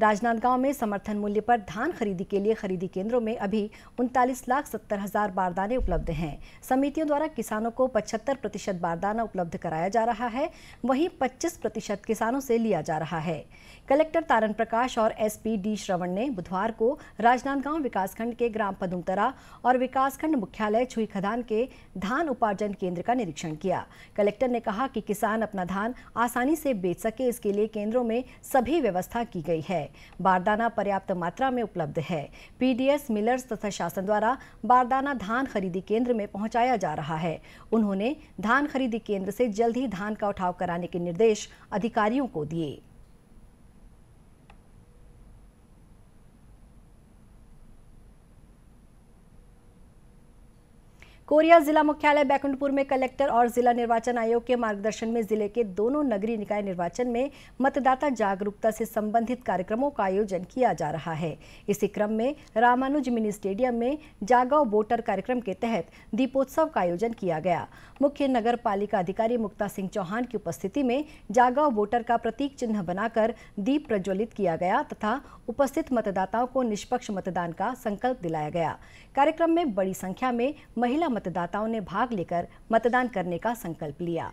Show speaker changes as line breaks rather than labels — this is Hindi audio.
राजनांदगांव में समर्थन मूल्य पर धान खरीदी के लिए खरीदी केंद्रों में अभी उनतालीस लाख सत्तर हजार बारदाने उपलब्ध हैं समितियों द्वारा किसानों को पचहत्तर प्रतिशत बारदाना उपलब्ध कराया जा रहा है वहीं पच्चीस प्रतिशत किसानों से लिया जा रहा है कलेक्टर तारण प्रकाश और एसपी डी श्रवण ने बुधवार को राजनांदगांव विकासखंड के ग्राम पदुमतरा और विकासखंड मुख्यालय छुई खदान के धान उपार्जन केंद्र का निरीक्षण किया कलेक्टर ने कहा कि किसान अपना धान आसानी से बेच सके इसके लिए केंद्रों में सभी व्यवस्था की गई है बारदाना पर्याप्त मात्रा में उपलब्ध है पीडीएस मिलर्स तथा शासन द्वारा बारदाना धान खरीदी केंद्र में पहुंचाया जा रहा है उन्होंने धान खरीदी केंद्र से जल्द ही धान का उठाव कराने के निर्देश अधिकारियों को दिए कोरिया जिला मुख्यालय बैकुंठपुर में कलेक्टर और जिला निर्वाचन आयोग के मार्गदर्शन में जिले के दोनों नगरीय निकाय निर्वाचन में मतदाता जागरूकता से संबंधित कार्यक्रमों का आयोजन किया जा रहा है इसी क्रम में रामानुज मिनी स्टेडियम में जागव वोटर कार्यक्रम के तहत दीपोत्सव का आयोजन किया गया मुख्य नगर पालिका अधिकारी मुक्ता सिंह चौहान की उपस्थिति में जागव वोटर का प्रतीक चिन्ह बनाकर दीप प्रज्वलित किया गया तथा उपस्थित मतदाताओं को निष्पक्ष मतदान का संकल्प दिलाया गया कार्यक्रम में बड़ी संख्या में महिला मतदाताओं ने भाग लेकर मतदान करने का संकल्प लिया